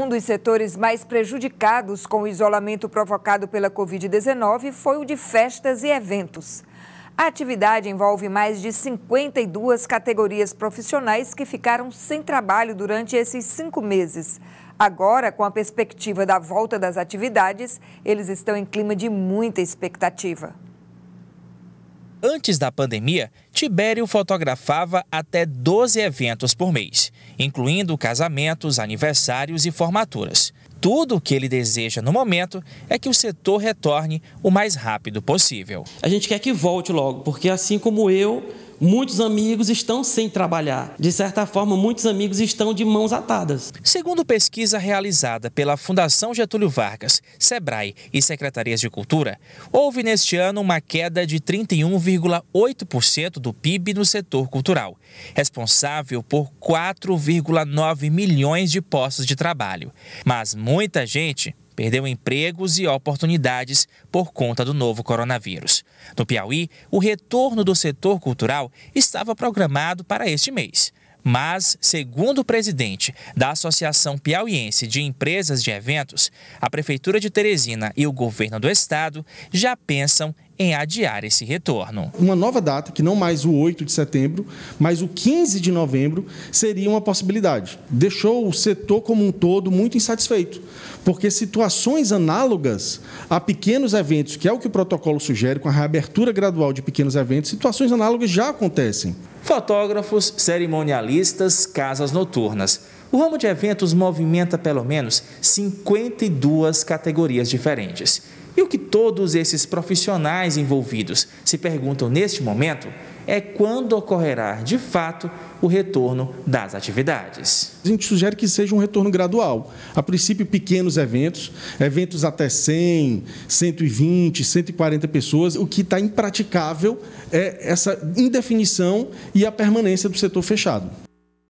Um dos setores mais prejudicados com o isolamento provocado pela Covid-19 foi o de festas e eventos. A atividade envolve mais de 52 categorias profissionais que ficaram sem trabalho durante esses cinco meses. Agora, com a perspectiva da volta das atividades, eles estão em clima de muita expectativa. Antes da pandemia, Tibério fotografava até 12 eventos por mês, incluindo casamentos, aniversários e formaturas. Tudo o que ele deseja no momento é que o setor retorne o mais rápido possível. A gente quer que volte logo, porque assim como eu, Muitos amigos estão sem trabalhar. De certa forma, muitos amigos estão de mãos atadas. Segundo pesquisa realizada pela Fundação Getúlio Vargas, SEBRAE e Secretarias de Cultura, houve neste ano uma queda de 31,8% do PIB no setor cultural, responsável por 4,9 milhões de postos de trabalho. Mas muita gente perdeu empregos e oportunidades por conta do novo coronavírus. No Piauí, o retorno do setor cultural estava programado para este mês, mas, segundo o presidente da Associação Piauiense de Empresas de Eventos, a Prefeitura de Teresina e o governo do estado já pensam em adiar esse retorno. Uma nova data, que não mais o 8 de setembro, mas o 15 de novembro, seria uma possibilidade. Deixou o setor como um todo muito insatisfeito, porque situações análogas a pequenos eventos, que é o que o protocolo sugere, com a reabertura gradual de pequenos eventos, situações análogas já acontecem fotógrafos, cerimonialistas, casas noturnas. O ramo de eventos movimenta pelo menos 52 categorias diferentes. E o que todos esses profissionais envolvidos se perguntam neste momento é quando ocorrerá, de fato, o retorno das atividades. A gente sugere que seja um retorno gradual. A princípio, pequenos eventos, eventos até 100, 120, 140 pessoas. O que está impraticável é essa indefinição e a permanência do setor fechado.